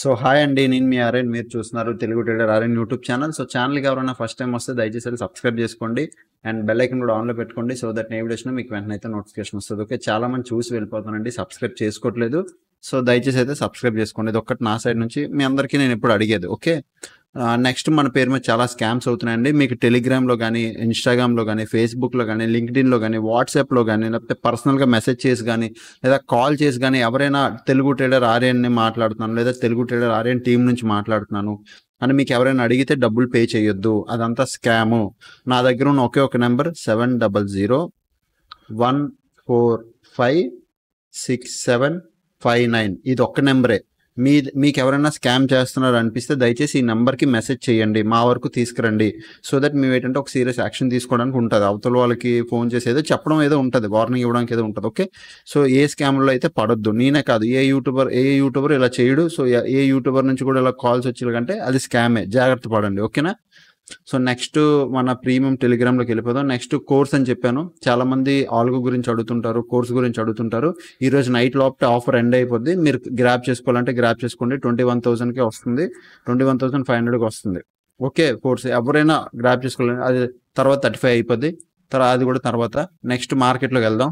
so hi అండి నేను మీ RN మీరు చూస్తున్నారు Telugu trader RN YouTube channel so ఛానల్కి ఎవరైనా ఫస్ట్ టైం వస్తే దయచేసి సబ్స్క్రైబ్ చేసుకోండి అండ్ బెల్ ఐకన్ కూడా ఆన్లో పెట్టుకోండి సో దట్ నేను వీడియోస్ మీకు వెంటనే అయితే నోటిఫికేషన్ వస్తుంది ఓకే చాలా మంది చూసి వెళ్ళిపోతానండి సబ్స్క్రైబ్ చేసుకోవట్లేదు సో దయచేసి అయితే సబ్స్క్రైబ్ చేసుకోండి ఇది ఒక్కటి నా సైడ్ నుంచి మీ అందరికీ నేను ఎప్పుడు అడిగేది ఓకే నెక్స్ట్ మన పేరు మీద చాలా స్కామ్స్ అవుతున్నాయండి మీకు టెలిగ్రామ్లో కానీ ఇన్స్టాగ్రామ్లో కానీ ఫేస్బుక్లో కానీ లింక్డ్ఇన్లో కానీ వాట్సాప్లో కానీ లేకపోతే పర్సనల్గా మెసేజ్ చేసి కానీ లేదా కాల్ చేసి కానీ ఎవరైనా తెలుగు ట్రేడర్ ఆర్యన్ని మాట్లాడుతున్నాను లేదా తెలుగు ట్రేడర్ ఆర్యన్ టీం నుంచి మాట్లాడుతున్నాను అని మీకు ఎవరైనా అడిగితే డబ్బులు పే చేయొద్దు అదంతా స్కాము నా దగ్గర ఉన్న ఒకే ఒక number seven double zero one four five six seven five nine ఇది ఒక్క నెంబరే మీ మీకు ఎవరైనా స్కామ్ చేస్తున్నారు అనిపిస్తే దయచేసి ఈ నెంబర్కి మెసేజ్ చేయండి మా వరకు తీసుకురండి సో దట్ మేము ఏంటంటే ఒక సీరియస్ యాక్షన్ తీసుకోవడానికి ఉంటుంది అవతల వాళ్ళకి ఫోన్ చేసి ఏదో చెప్పడం ఏదో ఉంటుంది వార్నింగ్ ఇవ్వడానికి ఏదో ఉంటుంది ఓకే సో ఏ స్కామ్లో అయితే పడొద్దు నేనే కాదు ఏ యూట్యూబర్ ఏ యూట్యూబర్ ఇలా చేయడు సో ఏ యూట్యూబర్ నుంచి కూడా ఇలా కాల్స్ అంటే అది స్కామే జాగ్రత్త పడండి ఓకేనా సో నెక్స్ట్ మన ప్రీమియం టెలిగ్రామ్లోకి వెళ్ళిపోదాం నెక్స్ట్ కోర్స్ అని చెప్పాను చాలా మంది ఆల్గు గురించి అడుగుతుంటారు కోర్స్ గురించి అడుగుతుంటారు ఈ రోజు నైట్ లోపల ఆఫర్ ఎండ్ అయిపోద్ది మీరు గ్రాప్ చేసుకోవాలంటే గ్రాప్ చేసుకోండి ట్వంటీ వన్ థౌసండ్కి వస్తుంది ట్వంటీ వన్ థౌసండ్ ఫైవ్ హండ్రెడ్కి వస్తుంది ఓకే కోర్స్ ఎవరైనా గ్రాప్ చేసుకోవాలంటే అది తర్వాత థర్టీ ఫైవ్ అయిపోద్ది తర్వాత అది కూడా తర్వాత నెక్స్ట్ మార్కెట్లోకి వెళ్దాం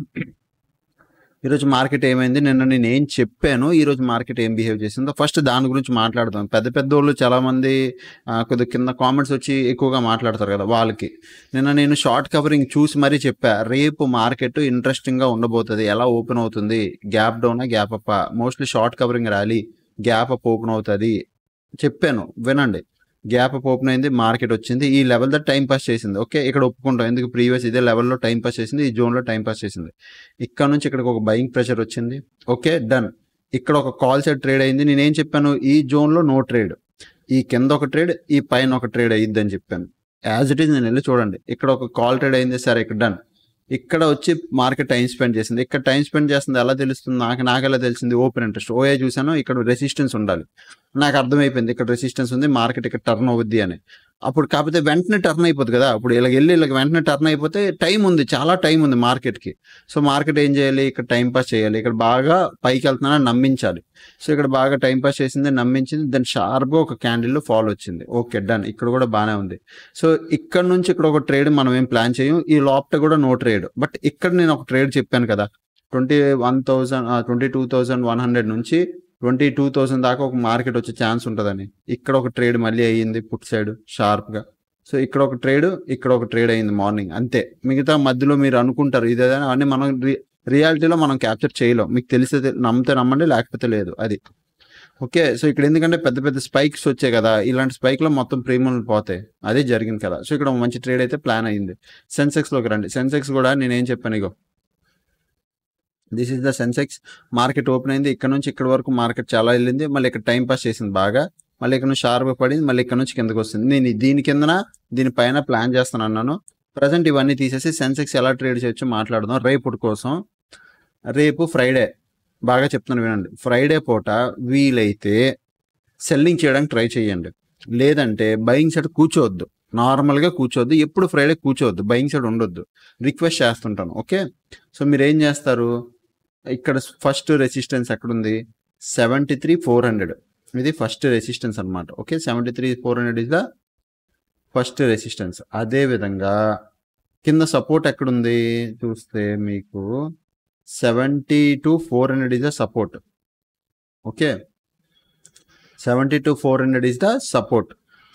ఈరోజు మార్కెట్ ఏమైంది నిన్న నేను ఏం చెప్పాను ఈరోజు మార్కెట్ ఏం బిహేవ్ చేసిందో ఫస్ట్ దాని గురించి మాట్లాడదాం పెద్ద పెద్ద వాళ్ళు చాలామంది కొద్ది కింద కామెంట్స్ వచ్చి ఎక్కువగా మాట్లాడతారు కదా వాళ్ళకి నిన్న నేను షార్ట్ కవరింగ్ చూసి మరీ చెప్పా రేపు మార్కెట్ ఇంట్రెస్టింగ్గా ఉండబోతుంది ఎలా ఓపెన్ అవుతుంది గ్యాప్ డౌనా gap up mostly short covering rally gap up open అవుతుంది చెప్పాను వినండి గ్యాప్ అప్ ఓపెన్ అయింది మార్కెట్ వచ్చింది ఈ లెవెల్ దా టైం పాస్ చేసింది ఓకే ఇక్కడ ఒప్పుకుంటాం ఎందుకు ప్రీవియస్ ఇదే లెవెల్లో టైం పాస్ చేసింది ఈ జోన్లో టైం పాస్ చేసింది ఇక్కడ నుంచి ఇక్కడికి ఒక బయింగ్ ప్రెషర్ వచ్చింది ఓకే డన్ ఇక్కడ ఒక కాల్ సెట్ ట్రేడ్ అయింది నేనేం చెప్పాను ఈ జోన్లో నో ట్రేడ్ ఈ కింద ఒక ట్రేడ్ ఈ పైన ఒక ట్రేడ్ అయ్యిద్దని చెప్పాను యాజ్ ఇట్ ఈజ్ నేను వెళ్ళి చూడండి ఇక్కడ ఒక కాల్ ట్రేడ్ అయింది సరే ఇక్కడ డన్ ఇక్కడ వచ్చి మార్కెట్ టైం స్పెండ్ చేసింది ఇక్కడ టైం స్పెండ్ చేస్తుంది ఎలా తెలుస్తుంది నాకు నాకు ఎలా తెలిసింది ఓపెన్ ఇంట్రెస్ట్ ఓఏ చూసాను ఇక్కడ రెసిస్టెన్స్ ఉండాలి నాకు అర్థమైపోయింది ఇక్కడ రెసిస్టెన్స్ ఉంది మార్కెట్ ఇక్కడ టర్న్ అవుద్ది అని అప్పుడు కాకపోతే వెంటనే టర్న్ అయిపోతుంది కదా అప్పుడు ఇలా వెళ్ళి ఇలా వెంటనే టర్న్ అయిపోతే టైం ఉంది చాలా టైం ఉంది మార్కెట్కి సో మార్కెట్ ఏం చేయాలి ఇక్కడ టైం పాస్ చేయాలి ఇక్కడ బాగా పైకి వెళ్తున్నా నమ్మించాలి సో ఇక్కడ బాగా టైం పాస్ చేసింది నమ్మించింది దాని షార్ప్గా ఒక క్యాండిల్లో ఫాల్ వచ్చింది ఓకే డన్ ఇక్కడ కూడా బాగానే ఉంది సో ఇక్కడ నుంచి ఇక్కడ ఒక ట్రేడ్ మనం ఏం ప్లాన్ చేయం ఈ లోపట కూడా నో ట్రేడ్ బట్ ఇక్కడ నేను ఒక ట్రేడ్ చెప్పాను కదా twenty one thousand twenty two thousand one hundred నుంచి ట్వంటీ టూ థౌసండ్ దాకా ఒక మార్కెట్ వచ్చే ఛాన్స్ ఉంటుందని ఇక్కడ ఒక ట్రేడ్ మళ్ళీ అయ్యింది పుట్ సైడ్ షార్ప్గా సో ఇక్కడ ఒక ట్రేడ్ ఇక్కడ ఒక ట్రేడ్ అయింది మార్నింగ్ అంతే మిగతా మధ్యలో మీరు అనుకుంటారు ఇదేదైనా అన్ని మనం రియాలిటీలో మనం క్యాప్చర్ చేయలేం మీకు తెలిసే నమ్మితే నమ్మండి లేకపోతే లేదు అది ఓకే సో ఇక్కడ ఎందుకంటే పెద్ద పెద్ద స్పైక్స్ వచ్చాయి కదా ఇలాంటి స్పైక్లో మొత్తం ప్రీమియం పోతాయి అదే జరిగింది కదా సో ఇక్కడ మంచి ట్రేడ్ అయితే ప్లాన్ అయింది సెన్సెక్స్లోకి రండి సెన్సెక్స్ కూడా నేనేం చెప్పాను ఇగో this is the Sensex market open అయింది ఇక్కడ నుంచి ఇక్కడ వరకు మార్కెట్ చాలా వెళ్ళింది మళ్ళీ ఇక్కడ టైం పాస్ చేసింది బాగా మళ్ళీ ఇక్కడ నుంచి షార్ప్ పడింది మళ్ళీ ఇక్కడ నుంచి కిందకు వస్తుంది నేను దీని కిందన దీనిపైన ప్లాన్ చేస్తాను అన్నాను ప్రజెంట్ ఇవన్నీ తీసేసి సెన్సెక్స్ ఎలా ట్రేడ్ చేయొచ్చు మాట్లాడదాం రేపు కోసం రేపు ఫ్రైడే బాగా చెప్తున్నాను వినండి ఫ్రైడే పూట వీలైతే సెల్లింగ్ చేయడానికి ట్రై చేయండి లేదంటే బయింగ్ సైడ్ కూర్చోవద్దు నార్మల్గా కూర్చోవద్దు ఎప్పుడు ఫ్రైడే కూర్చోవద్దు బయింగ్ సైడ్ ఉండొద్దు రిక్వెస్ట్ చేస్తుంటాను ఓకే సో మీరు ఏం చేస్తారు ఇక్కడ ఫస్ట్ రెసిస్టెన్స్ ఎక్కడుంది సెవెంటీ త్రీ ఫోర్ హండ్రెడ్ ఇది ఫస్ట్ రెసిస్టెన్స్ అనమాట okay seventy three four hundred is the first resistance అదేవిధంగా కింద సపోర్ట్ ఎక్కడుంది చూస్తే మీకు seventy two four hundred is the support okay seventy two four hundred is the support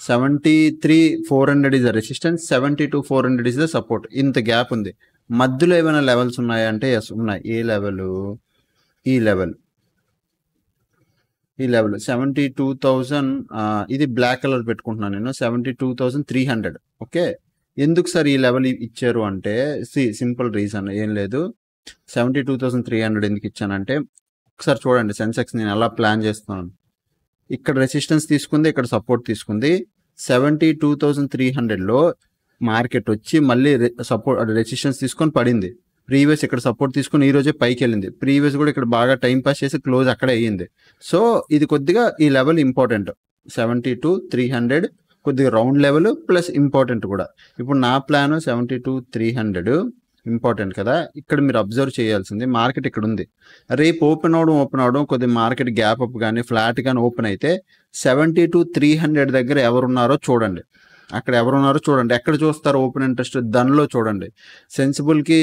seventy three four hundred is the resistance seventy two four hundred is the support ఇంత gap ఉంది మధ్యలో ఏమైనా levels ఉన్నాయా అంటే yes ఉన్నాయి ఏ level ఈ level ఈ లెవెల్ సెవెంటీ టూ థౌజండ్ ఇది బ్లాక్ కలర్ పెట్టుకుంటున్నాను నేను seventy two thousand three hundred okay ఎందుకు సార్ ఈ లెవెల్ ఇచ్చారు అంటే సి సింపుల్ రీజన్ ఏం లేదు seventy two thousand three hundred ఎందుకు ఇచ్చానంటే ఒకసారి చూడండి సెన్సెక్స్ నేను ఎలా ప్లాన్ చేస్తున్నాను ఇక్కడ రెసిస్టెన్స్ తీసుకుంది ఇక్కడ సపోర్ట్ తీసుకుంది సెవెంటీ టూ థౌజండ్ త్రీ హండ్రెడ్లో మార్కెట్ వచ్చి మళ్ళీ సపోర్ట్ రెసిస్టెన్స్ తీసుకొని పడింది ప్రీవియస్ ఇక్కడ సపోర్ట్ తీసుకుని ఈ రోజే పైకి వెళ్ళింది ప్రీవియస్ కూడా ఇక్కడ బాగా టైం పాస్ చేసి క్లోజ్ అక్కడ అయ్యింది సో ఇది కొద్దిగా ఈ level important seventy two three hundred కొద్దిగా రౌండ్ లెవెల్ ప్లస్ ఇంపార్టెంట్ కూడా ఇప్పుడు నా plan seventy two three hundred important కదా ఇక్కడ మీరు అబ్జర్వ్ చేయాల్సింది మార్కెట్ ఇక్కడ ఉంది రేపు ఓపెన్ అవడం ఓపెన్ అవడం కొద్ది మార్కెట్ గ్యాప్ అప్ కానీ ఫ్లాట్ కానీ ఓపెన్ అయితే సెవెంటీ టు త్రీ హండ్రెడ్ దగ్గర ఎవరున్నారో చూడండి అక్కడ ఎవరు ఉన్నారో చూడండి ఎక్కడ చూస్తారు ఓపెన్ ఇంట్రెస్ట్ దానిలో చూడండి సెన్సిబుల్కి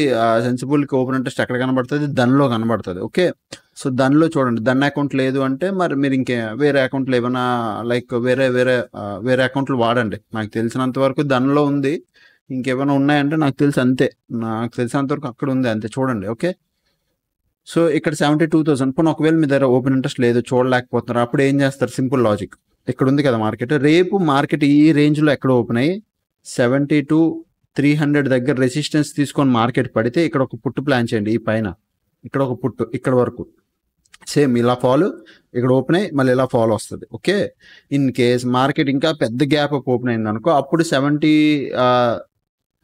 సెన్సిబుల్కి ఓపెన్ ఇంట్రెస్ట్ ఎక్కడ కనబడుతుంది దానిలో కనబడుతుంది ఓకే సో దానిలో చూడండి దాని అకౌంట్ లేదు అంటే మరి మీరు ఇంకే వేరే అకౌంట్లు ఏమైనా లైక్ వేరే వేరే వేరే అకౌంట్లు వాడండి నాకు తెలిసినంత వరకు దానిలో ఉంది ఇంకేమైనా ఉన్నాయంటే నాకు తెలిసి అంతే నాకు తెలిసినంత వరకు అక్కడ ఉంది అంతే చూడండి ఓకే సో ఇక్కడ సెవెంటీ టూ థౌసండ్ పోనీ ఒకవేళ మీ దగ్గర ఓపెన్ ఇంట్రెస్ట్ లేదు చూడలేకపోతున్నారు అప్పుడు ఏం చేస్తారు సింపుల్ లాజిక్ ఇక్కడ ఉంది కదా మార్కెట్ రేపు మార్కెట్ ఈ రేంజ్లో ఎక్కడ ఓపెన్ అయ్యి సెవెంటీ టు త్రీ హండ్రెడ్ దగ్గర రెసిస్టెన్స్ తీసుకొని మార్కెట్ పడితే ఇక్కడ ఒక పుట్టు ప్లాన్ చేయండి ఈ పైన ఇక్కడ ఒక పుట్టు ఇక్కడ వరకు సేమ్ ఇలా ఫాలో ఇక్కడ ఓపెన్ అయ్యి మళ్ళీ ఇలా ఫాల్ వస్తుంది ఓకే ఇన్ కేస్ మార్కెట్ ఇంకా పెద్ద గ్యాప్ అప్ ఓపెన్ అయింది అనుకో అప్పుడు seventy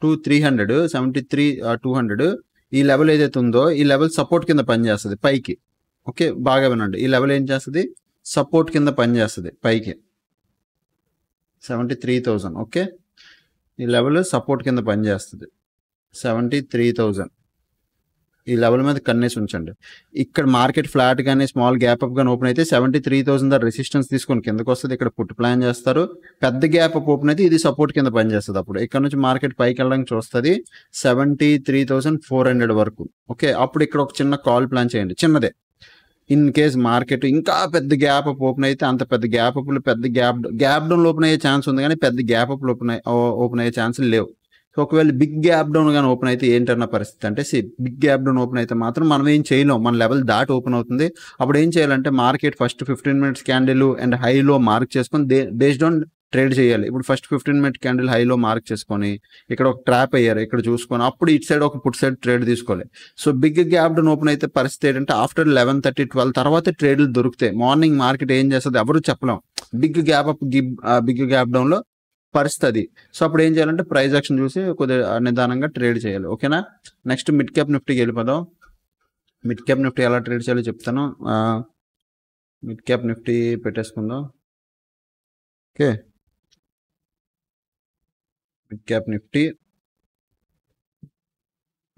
two three hundred seventy three two hundred ఈ లెవెల్ ఏదైతే ఉందో ఈ లెవెల్ సపోర్ట్ కింద పనిచేస్తుంది పైకి ఓకే బాగా వినండి ఈ లెవెల్ ఏం చేస్తుంది సపోర్ట్ కింద పనిచేస్తుంది పైకి సెవెంటీ త్రీ థౌజండ్ ఓకే ఈ లెవెల్ సపోర్ట్ కింద పనిచేస్తుంది సెవెంటీ త్రీ థౌజండ్ ఈ లెవెల్ మీద కన్నేసి ఉంచండి ఇక్కడ మార్కెట్ ఫ్లాట్ కానీ స్మాల్ గ్యాప్ అప్ కానీ ఓపెన్ అయితే సెవెంటీ త్రీ థౌసండ్ రెసిస్టెన్స్ తీసుకొని కిందకు వస్తుంది ఇక్కడ పుట్ ప్లాన్ చేస్తారు పెద్ద గ్యాప్ అప్ ఓపెన్ అయితే ఇది సపోర్ట్ కింద పనిచేస్తుంది అప్పుడు ఇక్కడ నుంచి మార్కెట్ పైకి వెళ్ళడానికి చూస్తుంది seventy three thousand four hundred వరకు ఓకే అప్పుడు ఇక్కడ ఒక చిన్న కాల్ ప్లాన్ చేయండి చిన్నదే ఇన్ కేస్ మార్కెట్ ఇంకా పెద్ద గ్యాప్ అప్ ఓపెన్ అయితే అంత పెద్ద గ్యాప్ అప్లు పెద్ద గ్యాప్ గ్యాప్ డౌన్ ఓపెన్ అయ్యే ఛాన్స్ ఉంది కానీ పెద్ద గ్యాప్ అప్లు ఓపెన్ ఓపెన్ అయ్యే ఛాన్స్ లేవు సో ఒకవేళ బిగ్ గ్యాప్ డౌన్ కానీ ఓపెన్ అయితే ఏంటన్న పరిస్థితి అంటే బిగ్ గ్యాప్ డౌన్ ఓపెన్ అయితే మాత్రం మనం ఏం చేయలేం మన లెవెల్ దాటి ఓపెన్ అవుతుంది అప్పుడు ఏం చేయాలంటే market first fifteen minutes candle and high low mark చేసుకొని బేస్డ్ ఆన్ ట్రేడ్ చేయాలి ఇప్పుడు first fifteen minute candle high low mark చేసుకొని ఇక్కడ ఒక ట్రాప్ అయ్యారు ఇక్కడ చూసుకొని అప్పుడు ఇటు సైడ్ ఒక పుట్ సైడ్ ట్రేడ్ తీసుకోవాలి so big gap down open అయితే పరిస్థితి ఏంటంటే ఆఫ్టర్ లెవెన్ థర్టీ ట్వెల్వ్ తర్వాత ట్రేడ్లు దొరుకుతాయి మార్నింగ్ మార్కెట్ ఏం చేస్తుంది ఎవరు చెప్పలేం big gap up big gap డౌన్లో పరిస్థితి అది సో అప్పుడు ఏం చేయాలంటే ప్రైజ్ యాక్షన్ చూసి కొద్దిగా నిదానంగా ట్రేడ్ చేయాలి ఓకేనా నెక్స్ట్ మిడ్ క్యాప్ నిఫ్టీకి వెళ్ళిపోదాం మిడ్ క్యాప్ నిఫ్టీ ఎలా ట్రేడ్ చేయాలో చెప్తాను మిడ్ క్యాప్ నిఫ్టీ పెట్టేసుకుందాం okay mid cap Nifty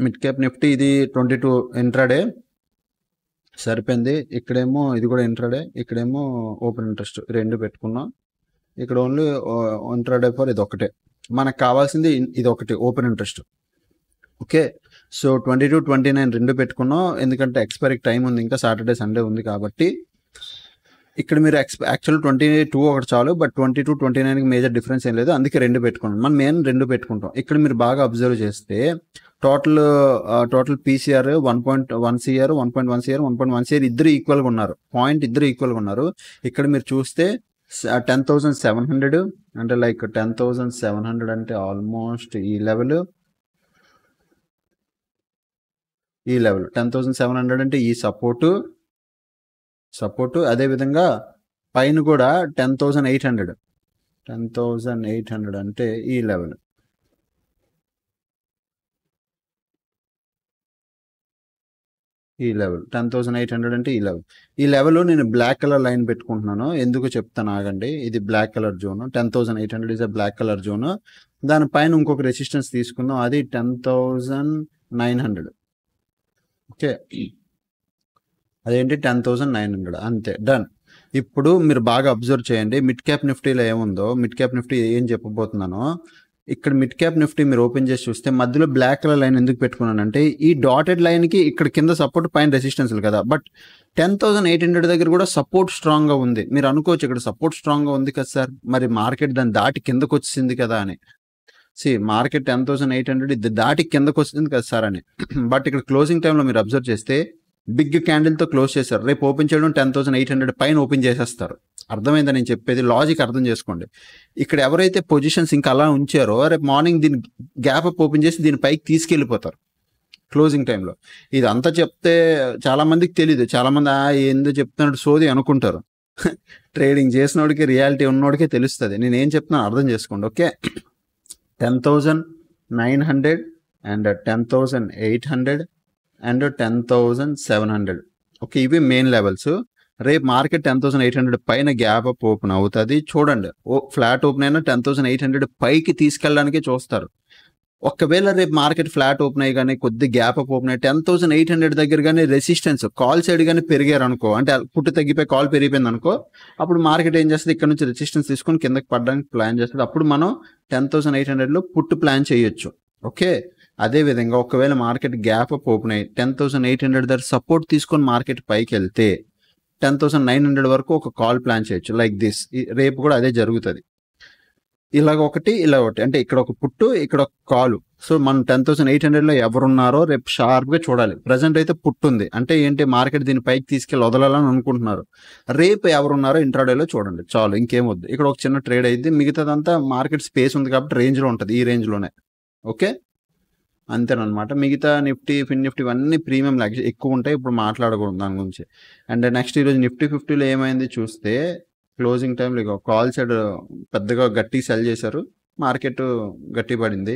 mid cap Nifty ఇది ట్వంటీ టూ ఇంట్రాడే సరిపోయింది ఇక్కడేమో ఇది కూడా ఇంట్రాడే ఇక్కడేమో ఓపెన్ ఇంట్రెస్ట్ రెండు పెట్టుకున్నాం ఇక్కడ ఓన్లీ ఇంట్రాడే ఫర్ ఇది ఒకటే మనకు కావాల్సింది ఇది ఒకటి open interest okay so twenty two twenty nine రెండు పెట్టుకున్నాం ఎందుకంటే ఎక్స్పైరీ టైం ఉంది ఇంకా సాటర్డే సండే ఉంది కాబట్టి ఇక్కడ మీరు యాక్చువల్ ట్వంటీ టూ ఒకటి చాలు బట్ ట్వంటీ టూ ట్వంటీ నైన్కి మేజర్ డిఫరెన్స్ ఏం లేదు అందుకే రెండు పెట్టుకుంటాం మనం మెయిన్ రెండు పెట్టుకుంటాం ఇక్కడ మీరు బాగా అబ్జర్వ్ చేస్తే total total PCR one point one CR one point one CR one point one CR ఇద్దరు ఈక్వల్గా ఉన్నారు పాయింట్ ఇద్దరు ఈక్వల్గా ఉన్నారు ఇక్కడ మీరు చూస్తే టెన్ థౌసండ్ సెవెన్ హండ్రెడ్ అంటే like ten thousand seven hundred అంటే ఆల్మోస్ట్ ఈ లెవెల్ ఈ level ten thousand seven hundred అంటే ఈ సపోర్టు సపోర్టు అదేవిధంగా పైన కూడా ten thousand eight hundred ten thousand eight hundred అంటే ఈ లెవెల్ ఈ level ten thousand eight hundred అంటే ఈ లెవెల్ ఈ లెవెల్ నేను బ్లాక్ కలర్ లైన్ పెట్టుకుంటున్నాను ఎందుకు చెప్తాను ఆగండి ఇది black colour zone ten thousand eight hundred is a black colour zone దానిపైన ఇంకొక రెసిస్టెన్స్ తీసుకుందాం అది ten thousand nine hundred okay అదేంటి టెన్ థౌసండ్ నైన్ హండ్రెడ్ అంతే డన్ ఇప్పుడు మీరు బాగా అబ్జర్వ్ చేయండి మిడ్ క్యాప్ నిఫ్టీలో ఏముందో మిడ్ క్యాప్ నిఫ్టీ ఏం చెప్పబోతున్నానో ఇక్కడ మిడ్ క్యాప్ నిఫ్టీ మీరు ఓపెన్ చేసి చూస్తే మధ్యలో బ్లాక్ కలర్ లైన్ ఎందుకు పెట్టుకున్నానంటే ఈ డాటెడ్ లైన్కి ఇక్కడ కింద సపోర్ట్ పైన రెసిస్టెన్స్లు కదా but ten thousand eight hundred దగ్గర కూడా సపోర్ట్ స్ట్రాంగ్గా ఉంది మీరు అనుకోవచ్చు ఇక్కడ సపోర్ట్ స్ట్రాంగ్గా ఉంది కదా సార్ మరి మార్కెట్ దాన్ని దాటి కిందకు వచ్చింది కదా అని see market ten thousand eight hundred ఇది దాటి కిందకు వచ్చింది కదా సార్ అని బట్ ఇక్కడ క్లోజింగ్ టైంలో మీరు అబ్జర్వ్ చేస్తే బిగ్ క్యాండిల్తో క్లోజ్ చేశారు రేపు ఓపెన్ చేయడం టెన్ థౌసండ్ ఎయిట్ హండ్రెడ్ పైన ఓపెన్ చేసేస్తారు అర్థమైందా నేను చెప్పేది లాజిక్ అర్థం చేసుకోండి ఇక్కడ ఎవరైతే పొజిషన్స్ ఇంకా అలా ఉంచారో రేపు మార్నింగ్ దీని గ్యాప్ అప్ ఓపెన్ చేసి దీని పైకి తీసుకెళ్ళిపోతారు క్లోజింగ్ టైంలో ఇది అంతా చెప్తే చాలామందికి తెలియదు చాలామంది ఆ ఏందో చెప్తున్నాడు సోది అనుకుంటారు ట్రేడింగ్ చేసినోడికి రియాలిటీ ఉన్నోడికే తెలుస్తుంది నేను ఏం చెప్తున్నాను అర్థం చేసుకోండి okay ten thousand nine hundred and ten thousand eight hundred and ten thousand seven hundred okay ఇవి మెయిన్ లెవెల్స్ రేపు market ten thousand eight hundred పైన గ్యాప్ అప్ ఓపెన్ అవుతుంది చూడండి ఓ ఫ్లాట్ ఓపెన్ అయినా టెన్ థౌసండ్ ఎయిట్ హండ్రెడ్ పైకి తీసుకెళ్ళడానికి చూస్తారు ఒకవేళ రేపు మార్కెట్ ఫ్లాట్ ఓపెన్ అయ్యి కానీ కొద్ది గ్యాప్ అప్ ఓపెన్ అయ్యి టెన్ థౌసండ్ ఎయిట్ హండ్రెడ్ దగ్గర కానీ రెసిస్టెన్స్ కాల్ సైడ్ కానీ పెరిగారు అనుకో అంటే పుట్టు తగ్గిపోయి కాల్ పెరిగిపోయింది అనుకో అప్పుడు మార్కెట్ ఏం చేస్తుంది ఇక్కడ నుంచి రెసిస్టెన్స్ తీసుకొని కిందకి పడడానికి ప్లాన్ చేస్తుంది అప్పుడు మనం టెన్ థౌసండ్ ఎయిట్ హండ్రెడ్లో పుట్టు ప్లాన్ చేయొచ్చు ఓకే అదేవిధంగా ఒకవేళ మార్కెట్ గ్యాప్ అప్ ఓపెన్ అయ్యి టెన్ థౌసండ్ ఎయిట్ హండ్రెడ్ దగ్గర సపోర్ట్ తీసుకొని మార్కెట్ పైకి వెళ్తే టెన్ థౌసండ్ నైన్ హండ్రెడ్ వరకు ఒక కాల్ ప్లాన్ చేయొచ్చు లైక్ దిస్ రేపు కూడా అదే జరుగుతుంది ఇలాగ ఒకటి ఇలా ఒకటి అంటే ఇక్కడ ఒక పుట్టు ఇక్కడ ఒక కాలు సో మనం టెన్ థౌసండ్ ఎయిట్ హండ్రెడ్లో ఎవరున్నారో రేపు షార్ప్గా చూడాలి ప్రజెంట్ అయితే పుట్టు ఉంది అంటే ఏంటి మార్కెట్ దీన్ని పైకి తీసుకెళ్ళి వదలాలని అనుకుంటున్నారు రేపు ఎవరున్నారో ఇంట్రాడేలో చూడండి చాలు ఇంకేం వద్దు ఇక్కడ ఒక చిన్న ట్రేడ్ అయింది మిగతాదంతా మార్కెట్ స్పేస్ ఉంది కాబట్టి రేంజ్లో ఉంటుంది ఈ రేంజ్లోనే ఓకే అంతేనమాట మిగతా నిఫ్టీ ఫిన్ నిఫ్టీ ఇవన్నీ ప్రీమియం ఎక్కువ ఉంటాయి ఇప్పుడు మాట్లాడకూడదు దాని గురించి అండ్ నెక్స్ట్ ఈరోజు నిఫ్టీ ఫిఫ్టీలో ఏమైంది చూస్తే క్లోజింగ్ టైంలో ఇక కాల్ సైడ్ పెద్దగా గట్టి సెల్ చేశారు మార్కెట్ గట్టి పడింది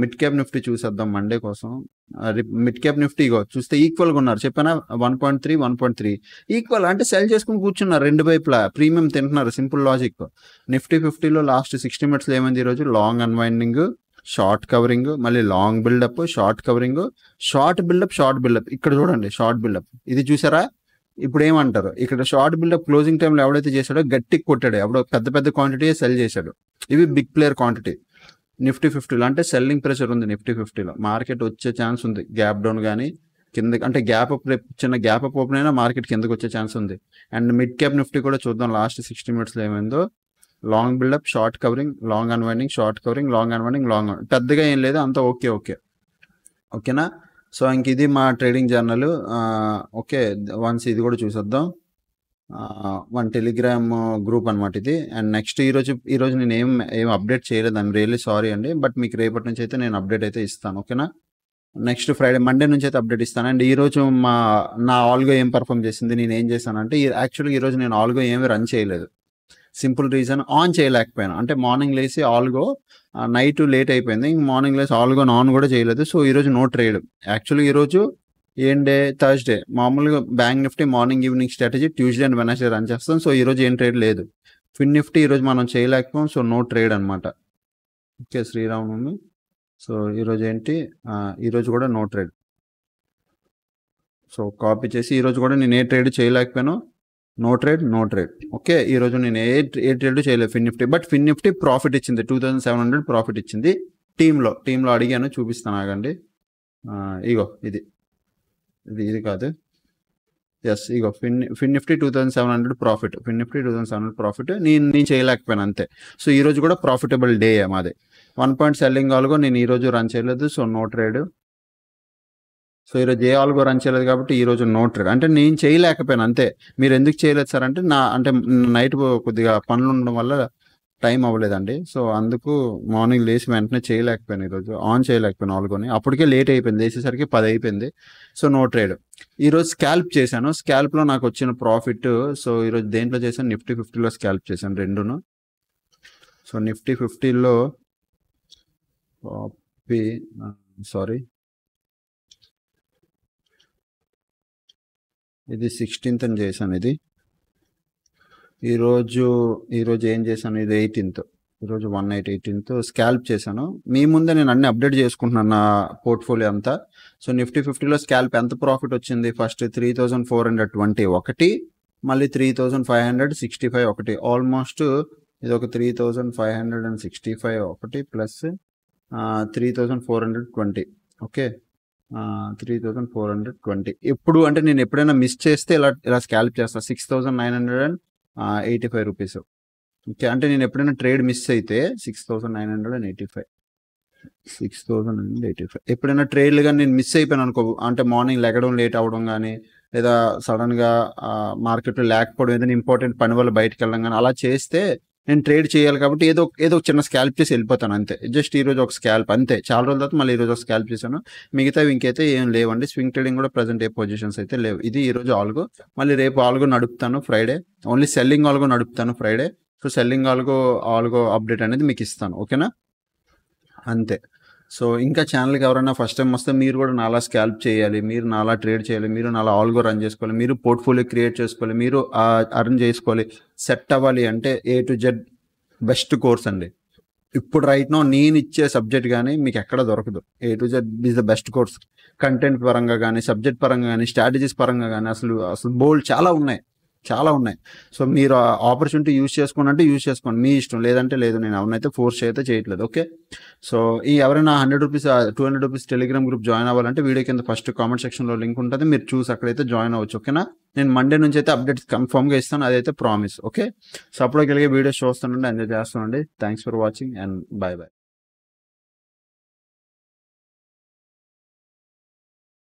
మిడ్ క్యాప్ నిఫ్టీ చూసేద్దాం మండే కోసం మిడ్ క్యాప్ నిఫ్టీ చూస్తే ఈక్వల్గా ఉన్నారు చెప్పానా one point three one point three equal అంటే సెల్ చేసుకుని కూర్చున్నారు రెండు వైపులా ప్రీమియం తింటున్నారు సింపుల్ లాజిక్ నిఫ్టీ ఫిఫ్టీలో లాస్ట్ సిక్స్టీ మినిట్స్లో ఏమైంది ఈరోజు లాంగ్ అన్వైండింగ్ షార్ట్ కవరింగ్ మళ్ళీ long buildup short covering short buildup short buildup ఇక్కడ చూడండి షార్ట్ బిల్డప్ ఇది చూసారా ఇప్పుడు ఏమంటారు ఇక్కడ షార్ట్ బిల్డప్ క్లోజింగ్ టైంలో ఎవడైతే చేశాడో గట్టి కొట్టాడు ఎవడో పెద్ద పెద్ద క్వాంటిటీ సెల్ చేశాడు ఇవి బిగ్ ప్లేయర్ క్వాంటిటీ నిఫ్టీ ఫిఫ్టీలో అంటే సెల్లింగ్ ప్రెషర్ ఉంది నిఫ్టీ ఫిఫ్టీలో మార్కెట్ వచ్చే ఛాన్స్ ఉంది గ్యాప్ డౌన్ కానీ కింద అంటే గ్యాప్ అప్ చిన్న గ్యాప్ అప్ ఓపెన్ అయినా మార్కెట్ కిందకు వచ్చే ఛాన్స్ ఉంది అండ్ మిడ్ క్యాప్ నిఫ్టీ కూడా చూద్దాం లాస్ట్ సిక్స్టీ మినిట్స్లో ఏమైందో long buildup short covering long unwinding short covering long unwinding long పెద్దగా ఏం లేదు అంతా ఓకే ఓకే ఓకేనా సో ఇంక ఇది మా ట్రేడింగ్ జర్నల్ ఓకే వన్స్ ఇది కూడా చూసేద్దాం వన్ టెలిగ్రామ్ గ్రూప్ అనమాట ఇది అండ్ నెక్స్ట్ ఈరోజు ఈరోజు నేను ఏం ఏం అప్డేట్ చేయలేదు ఐమ్ రియల్లీ సారీ అండి బట్ మీకు రేపటి నుంచి అయితే నేను అప్డేట్ అయితే ఇస్తాను ఓకేనా నెక్స్ట్ ఫ్రైడే మండే నుంచి అయితే అప్డేట్ ఇస్తాను అండ్ ఈరోజు మా నా ఆల్గో ఏం పర్ఫామ్ చేసింది నేను ఏం చేశానంటే యాక్చువల్గా ఈరోజు నేను ఆల్గో ఏమి రన్ చేయలేదు సింపుల్ రీజన్ ఆన్ చేయలేకపోయాను అంటే మార్నింగ్ లేసి ఆల్గో నైట్ లేట్ అయిపోయింది ఇంక మార్నింగ్ లేసి ఆల్గో ఆన్ కూడా చేయలేదు సో ఈరోజు నో ట్రేడ్ యాక్చువల్గా ఈరోజు ఏం డే థర్స్డే మామూలుగా bank Nifty morning evening strategy Tuesday and Wednesday run చేస్తాం సో ఈరోజు ఏం ట్రేడ్ లేదు ఫిన్ నిఫ్టీ ఈరోజు మనం చేయలేకపోయాం సో నో ట్రేడ్ అనమాట ఓకే శ్రీరామనవమి సో ఈరోజు ఏంటి ఈరోజు కూడా నో ట్రేడ్ సో కాపీ చేసి ఈరోజు కూడా నేను ఏ ట్రేడ్ చేయలేకపోయాను no trade no trade okay ఈరోజు నేను ఏ ఏ ట్రేడ్ చేయలేదు fin Nifty but fin Nifty profit ఇచ్చింది two thousand seven hundred profit ఇచ్చింది టీంలో టీంలో అడిగాను చూపిస్తాను ఆగండి ఇగో ఇది ఇది ఇది కాదు ఎస్ ఇగో fin fin Nifty two thousand seven hundred profit fin Nifty two thousand seven hundred profit నేను నేను చేయలేకపోయాను అంతే సో ఈరోజు కూడా ప్రాఫిటబుల్ డే మాది వన్ పాయింట్ సెల్లింగ్ ఆల్గో నేను ఈరోజు రన్ చేయలేదు సో నో ట్రేడ్ సో ఈరోజు ఏ ఆల్గో రన్ చేయలేదు కాబట్టి ఈరోజు నో ట్రేడ్ అంటే నేను చేయలేకపోయాను అంతే మీరు ఎందుకు చేయలేదు సార్ అంటే నా అంటే నైట్ కొద్దిగా పనులు ఉండడం వల్ల టైం అవ్వలేదండి సో అందుకు మార్నింగ్ లేచి వెంటనే చేయలేకపోయాను ఈరోజు ఆన్ చేయలేకపోయాను ఆల్గోని అప్పటికే లేట్ అయిపోయింది వేసేసరికి పది అయిపోయింది సో నో ట్రేడ్ ఈరోజు స్కాల్ప్ చేశాను స్కాల్ప్లో నాకు వచ్చిన ప్రాఫిట్ సో ఈరోజు దేంట్లో చేశాను నిఫ్టీ ఫిఫ్టీలో స్కాల్ప్ చేశాను రెండును సో నిఫ్టీ ఫిఫ్టీలో సారీ ఇది సిక్స్టీన్త్ అని చేశాను ఇది ఈరోజు ఈరోజు ఏం చేశాను ఇది ఎయిటీన్త్ ఈరోజు వన్ నైట్ ఎయిటీన్త్ స్కాల్ప్ చేశాను మీ ముందే నేను అన్ని అప్డేట్ చేసుకుంటున్నాను నా పోర్ట్ఫోలియో అంతా సో నిఫ్టీ ఫిఫ్టీలో స్కాల్ప్ ఎంత ప్రాఫిట్ వచ్చింది first three thousand four hundred twenty ఒకటి మళ్ళీ three thousand five hundred sixty five ఒకటి ఆల్మోస్ట్ ఇది ఒక three thousand five hundred and sixty five ఒకటి plus three thousand four hundred twenty okay three thousand four hundred twenty ఎప్పుడు అంటే నేను ఎప్పుడైనా మిస్ చేస్తే ఇలా ఇలా స్కాల్ప్ చేస్తాను six thousand nine hundred and eighty five rupees okay అంటే నేను ఎప్పుడైనా ట్రేడ్ మిస్ అయితే six thousand nine hundred and eighty five six thousand and eighty five ఎప్పుడైనా ట్రేడ్లు కానీ నేను మిస్ అయిపోయాను అనుకో అంటే మార్నింగ్ లెగడం లేట్ అవ్వడం కానీ లేదా సడన్గా మార్కెట్లో లేకపోవడం ఏదైనా ఇంపార్టెంట్ పని వల్ల బయటకు వెళ్ళడం కానీ అలా చేస్తే నేను ట్రేడ్ చేయాలి కాబట్టి ఏదో ఏదో చిన్న స్కాల్ప్ చేసి వెళ్ళిపోతాను అంతే జస్ట్ ఈరోజు ఒక స్కాల్ప్ అంతే చాలా రోజుల తర్వాత మళ్ళీ ఈరోజు ఒక స్కాల్ప్ చేశాను మిగతా ఇంకైతే ఏం లేవండి స్వింగ్ ట్రేడింగ్ కూడా ప్రజెంట్ ఏ పొజిషన్స్ అయితే లేవు ఇది ఈరోజు ఆల్గో మళ్ళీ రేపు ఆల్గో నడుపుతాను ఫ్రైడే ఓన్లీ సెల్లింగ్ ఆల్గో నడుపుతాను Friday so selling algo algo update అనేది మీకు ఇస్తాను ఓకేనా అంతే సో ఇంకా ఛానల్కి ఎవరైనా ఫస్ట్ టైం వస్తే మీరు కూడా నాలా స్కాల్ప్ చేయాలి మీరు నాలా ట్రేడ్ చేయాలి మీరు నాలా ఆల్గో రన్ చేసుకోవాలి మీరు పోర్ట్ఫోలియో క్రియేట్ చేసుకోవాలి మీరు అర్న్ చేసుకోవాలి సెట్ అవ్వాలి అంటే A to Z best course అండి ఇప్పుడు రైట్ నో నేను ఇచ్చే సబ్జెక్ట్ కానీ మీకు ఎక్కడ దొరకదు A to Z is the best course content పరంగా కానీ సబ్జెక్ట్ పరంగా కానీ స్ట్రాటజీస్ పరంగా కానీ అసలు అసలు బోల్డ్ చాలా ఉన్నాయి చాలా ఉన్నాయి సో మీరు ఆపర్చునిటీ యూజ్ అంటే యూజ్ చేసుకోండి మీ ఇష్టం లేదంటే లేదు నేను ఎవరినైతే ఫోర్స్ అయితే చేయట్లేదు ఓకే సో ఈ ఎవరైనా hundred rupees two hundred rupees Telegram group join అవ్వాలంటే వీడియో కింద ఫస్ట్ కామెంట్ సెక్షన్లో లింక్ ఉంటుంది మీరు చూసి అక్కడైతే జాయిన్ అవ్వచ్చు ఓకేనా నేను మండే నుంచి అయితే అప్డేట్స్ కన్ఫర్మ్గా ఇస్తాను అదైతే ప్రామిస్ ఓకే సో అప్పుడు కలిగే వీడియోస్ చూస్తుండండి ఎంజాయ్ చేస్తానండి thanks for watching and bye bye